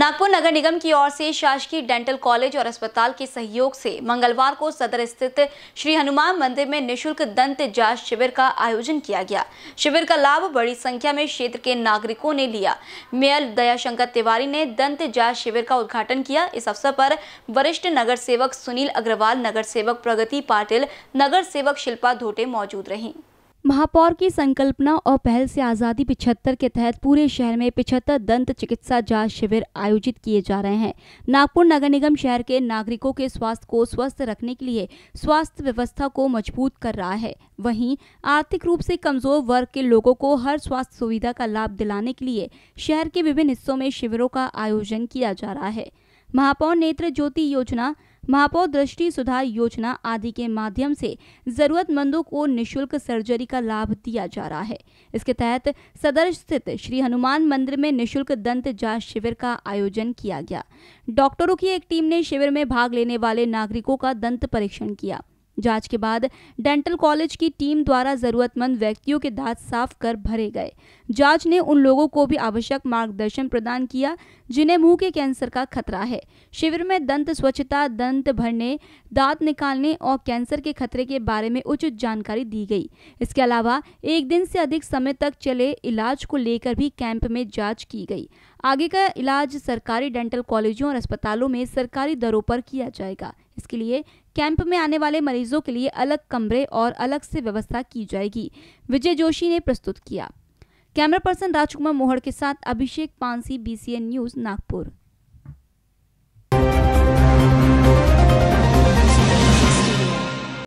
नागपुर नगर निगम की ओर से शासकीय डेंटल कॉलेज और अस्पताल के सहयोग से मंगलवार को सदर स्थित श्री हनुमान मंदिर में निशुल्क दंत जांच शिविर का आयोजन किया गया शिविर का लाभ बड़ी संख्या में क्षेत्र के नागरिकों ने लिया मेयर दयाशंकर तिवारी ने दंत जांच शिविर का उद्घाटन किया इस अवसर पर वरिष्ठ नगर सेवक सुनील अग्रवाल नगर सेवक प्रगति पाटिल नगर सेवक शिल्पा धोटे मौजूद रहीं महापौर की संकल्पना और पहल से आज़ादी पिछहत्तर के तहत पूरे शहर में पिछहत्तर दंत चिकित्सा जांच शिविर आयोजित किए जा रहे हैं नागपुर नगर निगम शहर के नागरिकों के स्वास्थ्य को स्वस्थ रखने के लिए स्वास्थ्य व्यवस्था को मजबूत कर रहा है वहीं आर्थिक रूप से कमजोर वर्ग के लोगों को हर स्वास्थ्य सुविधा का लाभ दिलाने के लिए शहर के विभिन्न हिस्सों में शिविरों का आयोजन किया जा रहा है महापौर नेत्र ज्योति योजना महापौर दृष्टि सुधार योजना आदि के माध्यम से जरूरतमंदों को निशुल्क सर्जरी का लाभ दिया जा रहा है इसके तहत सदर स्थित श्री हनुमान मंदिर में निशुल्क दंत जांच शिविर का आयोजन किया गया डॉक्टरों की एक टीम ने शिविर में भाग लेने वाले नागरिकों का दंत परीक्षण किया जांच के बाद डेंटल कॉलेज की टीम द्वारा जरूरतमंद व्यक्तियों के दांत साफ कर भरे गए जांच ने उन लोगों को भी आवश्यक मार्गदर्शन प्रदान किया जिन्हें मुंह के कैंसर का खतरा है शिविर में दंत स्वच्छता दंत भरने दांत निकालने और कैंसर के खतरे के बारे में उचित जानकारी दी गई इसके अलावा एक दिन से अधिक समय तक चले इलाज को लेकर भी कैंप में जाँच की गई आगे का इलाज सरकारी डेंटल कॉलेजों और अस्पतालों में सरकारी दरों पर किया जाएगा इसके लिए कैंप में आने वाले मरीजों के लिए अलग कमरे और अलग से व्यवस्था की जाएगी विजय जोशी ने प्रस्तुत किया कैमरा पर्सन राजकुमार मोहड़ के साथ अभिषेक पानसी बीसीएन न्यूज नागपुर